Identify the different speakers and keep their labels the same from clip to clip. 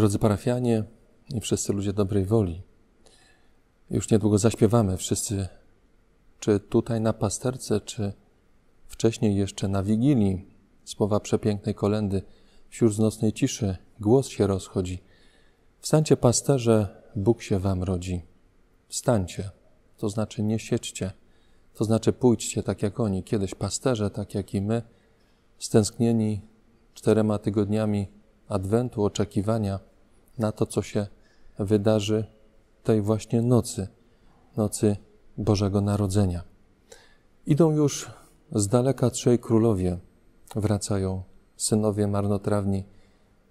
Speaker 1: Drodzy parafianie i wszyscy ludzie dobrej woli, już niedługo zaśpiewamy wszyscy, czy tutaj na pasterce, czy wcześniej jeszcze na wigilii, słowa przepięknej kolendy, wśród nocnej ciszy głos się rozchodzi. Wstańcie pasterze, Bóg się wam rodzi. Wstańcie, to znaczy nie siedźcie, to znaczy pójdźcie tak jak oni, kiedyś pasterze, tak jak i my, stęsknieni czterema tygodniami Adwentu, oczekiwania – na to, co się wydarzy tej właśnie nocy, nocy Bożego Narodzenia. Idą już z daleka trzej królowie, wracają synowie marnotrawni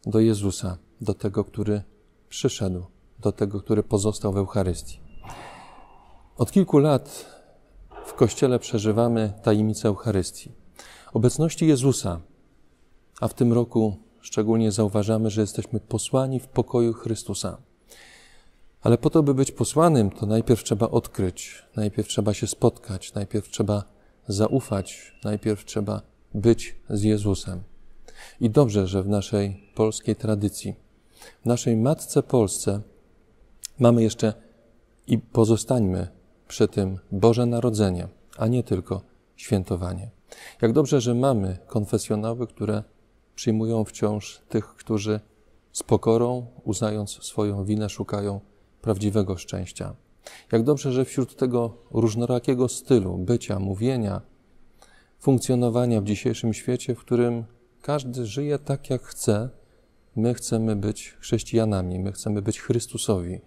Speaker 1: do Jezusa, do tego, który przyszedł, do tego, który pozostał w Eucharystii. Od kilku lat w Kościele przeżywamy tajemnicę Eucharystii. Obecności Jezusa, a w tym roku szczególnie zauważamy, że jesteśmy posłani w pokoju Chrystusa. Ale po to, by być posłanym, to najpierw trzeba odkryć, najpierw trzeba się spotkać, najpierw trzeba zaufać, najpierw trzeba być z Jezusem. I dobrze, że w naszej polskiej tradycji, w naszej matce Polsce mamy jeszcze i pozostańmy przy tym Boże Narodzenie, a nie tylko świętowanie. Jak dobrze, że mamy konfesjonały, które przyjmują wciąż tych, którzy z pokorą, uznając swoją winę, szukają prawdziwego szczęścia. Jak dobrze, że wśród tego różnorakiego stylu bycia, mówienia, funkcjonowania w dzisiejszym świecie, w którym każdy żyje tak, jak chce, my chcemy być chrześcijanami, my chcemy być Chrystusowi,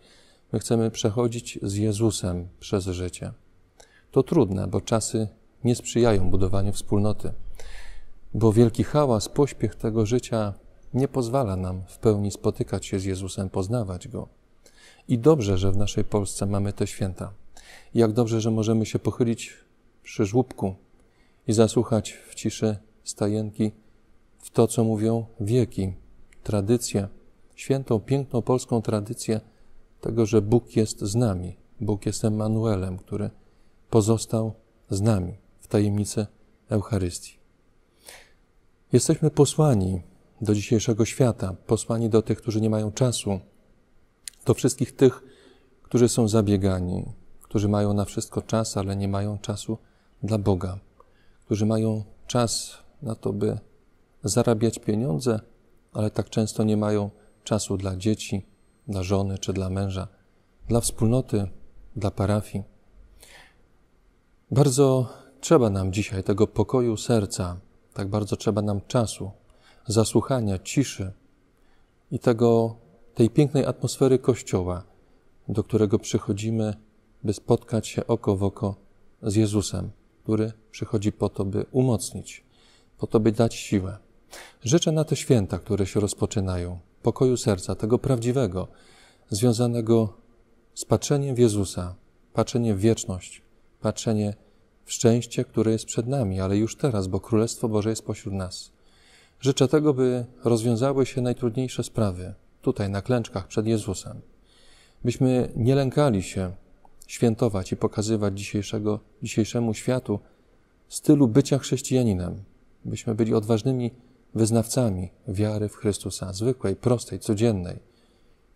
Speaker 1: my chcemy przechodzić z Jezusem przez życie. To trudne, bo czasy nie sprzyjają budowaniu wspólnoty bo wielki hałas, pośpiech tego życia nie pozwala nam w pełni spotykać się z Jezusem, poznawać Go. I dobrze, że w naszej Polsce mamy te święta. Jak dobrze, że możemy się pochylić przy żłóbku i zasłuchać w ciszy stajenki w to, co mówią wieki, tradycje, świętą, piękną polską tradycję tego, że Bóg jest z nami. Bóg jest Emanuelem, który pozostał z nami w tajemnicy Eucharystii. Jesteśmy posłani do dzisiejszego świata, posłani do tych, którzy nie mają czasu, do wszystkich tych, którzy są zabiegani, którzy mają na wszystko czas, ale nie mają czasu dla Boga, którzy mają czas na to, by zarabiać pieniądze, ale tak często nie mają czasu dla dzieci, dla żony czy dla męża, dla wspólnoty, dla parafii. Bardzo trzeba nam dzisiaj tego pokoju serca, tak bardzo trzeba nam czasu, zasłuchania, ciszy i tego, tej pięknej atmosfery Kościoła, do którego przychodzimy, by spotkać się oko w oko z Jezusem, który przychodzi po to, by umocnić, po to, by dać siłę. Życzę na te święta, które się rozpoczynają, pokoju serca, tego prawdziwego, związanego z patrzeniem w Jezusa, patrzenie w wieczność, patrzenie szczęście, które jest przed nami, ale już teraz, bo Królestwo Boże jest pośród nas. Życzę tego, by rozwiązały się najtrudniejsze sprawy, tutaj na klęczkach przed Jezusem. Byśmy nie lękali się świętować i pokazywać dzisiejszego, dzisiejszemu światu stylu bycia chrześcijaninem. Byśmy byli odważnymi wyznawcami wiary w Chrystusa, zwykłej, prostej, codziennej,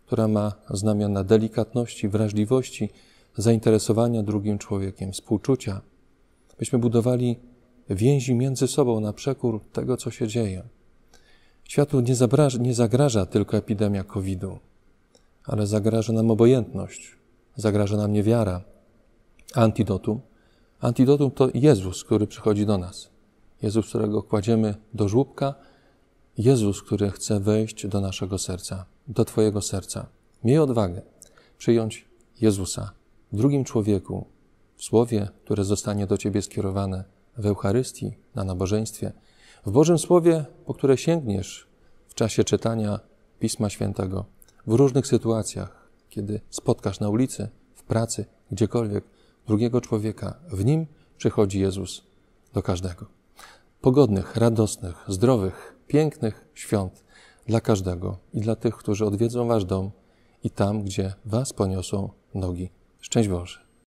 Speaker 1: która ma znamiona delikatności, wrażliwości, zainteresowania drugim człowiekiem, współczucia, byśmy budowali więzi między sobą na przekór tego, co się dzieje. Światu nie, zabraża, nie zagraża tylko epidemia COVID-u, ale zagraża nam obojętność, zagraża nam niewiara. Antidotum. Antidotum to Jezus, który przychodzi do nas. Jezus, którego kładziemy do żłóbka, Jezus, który chce wejść do naszego serca, do Twojego serca. Miej odwagę przyjąć Jezusa w drugim człowieku, w słowie, które zostanie do ciebie skierowane, w Eucharystii, na nabożeństwie, w Bożym Słowie, po które sięgniesz w czasie czytania Pisma Świętego, w różnych sytuacjach, kiedy spotkasz na ulicy, w pracy, gdziekolwiek drugiego człowieka, w nim przychodzi Jezus do każdego. Pogodnych, radosnych, zdrowych, pięknych świąt dla każdego i dla tych, którzy odwiedzą Wasz dom i tam, gdzie Was poniosą nogi. Szczęść Boże!